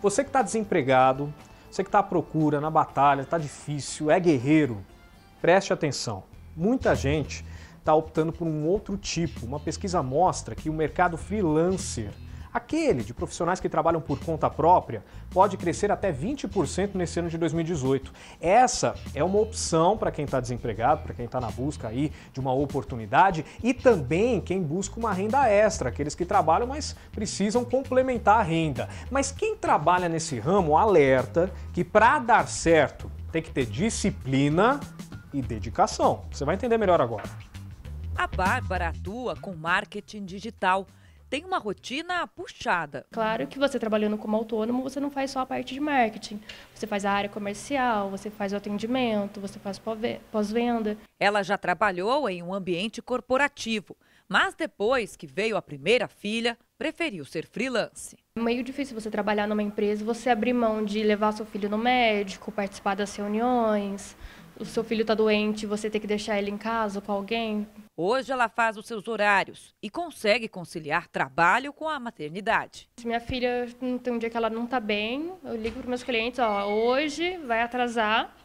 Você que está desempregado, você que está à procura, na batalha, está difícil, é guerreiro, preste atenção. Muita gente está optando por um outro tipo. Uma pesquisa mostra que o mercado freelancer Aquele de profissionais que trabalham por conta própria pode crescer até 20% nesse ano de 2018. Essa é uma opção para quem está desempregado, para quem está na busca aí de uma oportunidade e também quem busca uma renda extra, aqueles que trabalham, mas precisam complementar a renda. Mas quem trabalha nesse ramo alerta que para dar certo tem que ter disciplina e dedicação. Você vai entender melhor agora. A Bárbara atua com marketing digital tem uma rotina puxada. Claro que você trabalhando como autônomo, você não faz só a parte de marketing. Você faz a área comercial, você faz o atendimento, você faz pós-venda. Ela já trabalhou em um ambiente corporativo, mas depois que veio a primeira filha, preferiu ser freelance. É meio difícil você trabalhar numa empresa, você abrir mão de levar seu filho no médico, participar das reuniões, o seu filho está doente, você tem que deixar ele em casa com alguém, Hoje ela faz os seus horários e consegue conciliar trabalho com a maternidade. Minha filha hum, tem um dia que ela não está bem, eu ligo para meus clientes, ó, hoje vai atrasar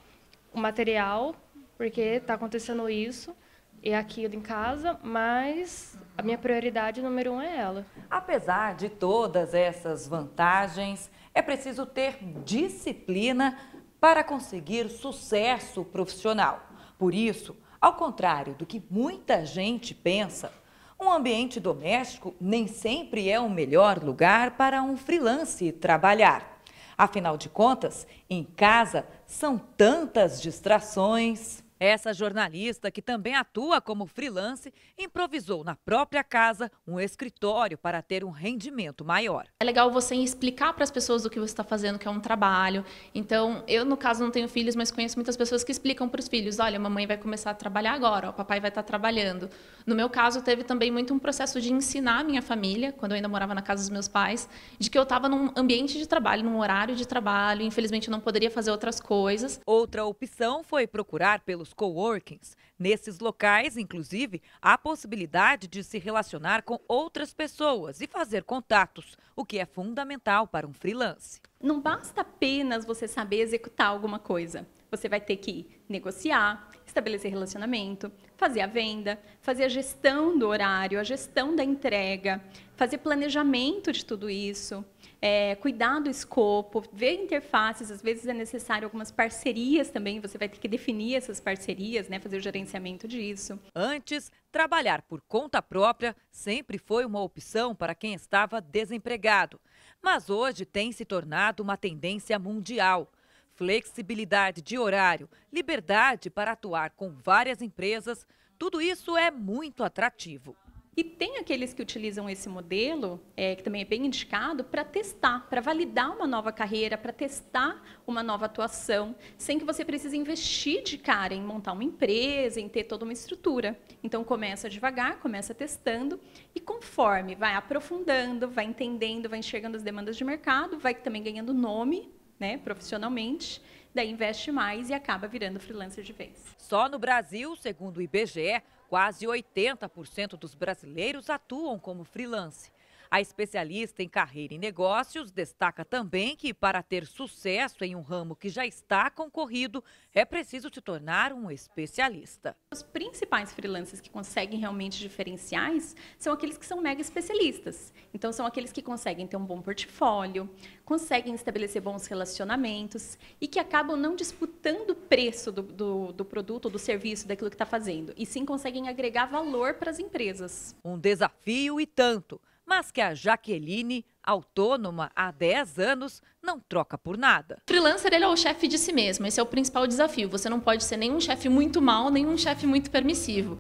o material porque está acontecendo isso e aquilo em casa, mas a minha prioridade número um é ela. Apesar de todas essas vantagens, é preciso ter disciplina para conseguir sucesso profissional. Por isso, ao contrário do que muita gente pensa, um ambiente doméstico nem sempre é o melhor lugar para um freelance trabalhar. Afinal de contas, em casa são tantas distrações. Essa jornalista, que também atua como freelance, improvisou na própria casa um escritório para ter um rendimento maior. É legal você explicar para as pessoas o que você está fazendo, que é um trabalho. Então, eu, no caso, não tenho filhos, mas conheço muitas pessoas que explicam para os filhos: olha, mamãe vai começar a trabalhar agora, o papai vai estar tá trabalhando. No meu caso, teve também muito um processo de ensinar a minha família, quando eu ainda morava na casa dos meus pais, de que eu estava num ambiente de trabalho, num horário de trabalho, infelizmente eu não poderia fazer outras coisas. Outra opção foi procurar pelos coworkings. Nesses locais, inclusive, há a possibilidade de se relacionar com outras pessoas e fazer contatos, o que é fundamental para um freelance. Não basta apenas você saber executar alguma coisa. Você vai ter que negociar, estabelecer relacionamento, fazer a venda, fazer a gestão do horário, a gestão da entrega, fazer planejamento de tudo isso, é, cuidar do escopo, ver interfaces, às vezes é necessário algumas parcerias também, você vai ter que definir essas parcerias, né, fazer o gerenciamento disso. Antes, trabalhar por conta própria sempre foi uma opção para quem estava desempregado, mas hoje tem se tornado uma tendência mundial. Flexibilidade de horário, liberdade para atuar com várias empresas, tudo isso é muito atrativo. E tem aqueles que utilizam esse modelo, é, que também é bem indicado, para testar, para validar uma nova carreira, para testar uma nova atuação, sem que você precise investir de cara em montar uma empresa, em ter toda uma estrutura. Então, começa devagar, começa testando, e conforme vai aprofundando, vai entendendo, vai enxergando as demandas de mercado, vai também ganhando nome né, profissionalmente, daí investe mais e acaba virando freelancer de vez. Só no Brasil, segundo o IBGE, Quase 80% dos brasileiros atuam como freelance. A especialista em carreira e negócios destaca também que, para ter sucesso em um ramo que já está concorrido, é preciso se tornar um especialista. Os principais freelancers que conseguem realmente diferenciais são aqueles que são mega especialistas. Então, são aqueles que conseguem ter um bom portfólio, conseguem estabelecer bons relacionamentos e que acabam não disputando o preço do, do, do produto, do serviço, daquilo que está fazendo, e sim conseguem agregar valor para as empresas. Um desafio e tanto mas que a Jaqueline, autônoma há 10 anos, não troca por nada. O freelancer ele é o chefe de si mesmo, esse é o principal desafio. Você não pode ser nenhum chefe muito mal, nenhum chefe muito permissivo.